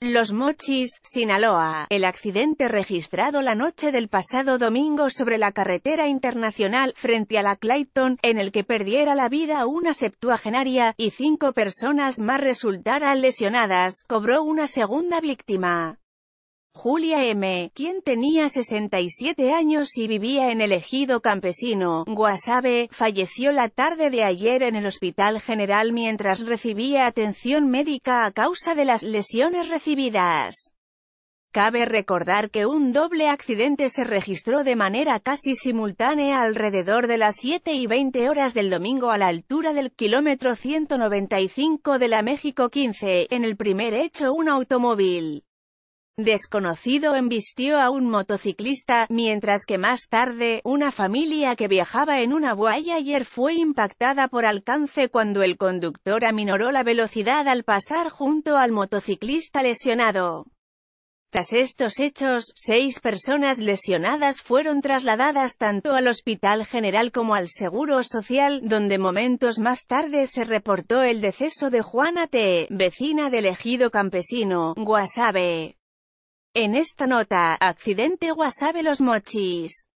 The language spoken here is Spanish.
Los Mochis, Sinaloa. El accidente registrado la noche del pasado domingo sobre la carretera internacional, frente a la Clayton, en el que perdiera la vida una septuagenaria, y cinco personas más resultaran lesionadas, cobró una segunda víctima. Julia M., quien tenía 67 años y vivía en el ejido campesino, Guasave, falleció la tarde de ayer en el Hospital General mientras recibía atención médica a causa de las lesiones recibidas. Cabe recordar que un doble accidente se registró de manera casi simultánea alrededor de las 7 y 20 horas del domingo a la altura del kilómetro 195 de la México 15, en el primer hecho un automóvil desconocido embistió a un motociclista, mientras que más tarde, una familia que viajaba en una ayer fue impactada por alcance cuando el conductor aminoró la velocidad al pasar junto al motociclista lesionado. Tras estos hechos, seis personas lesionadas fueron trasladadas tanto al Hospital General como al Seguro Social, donde momentos más tarde se reportó el deceso de Juana T., vecina del ejido campesino, Guasabe. En esta nota, accidente Wasabe los mochis.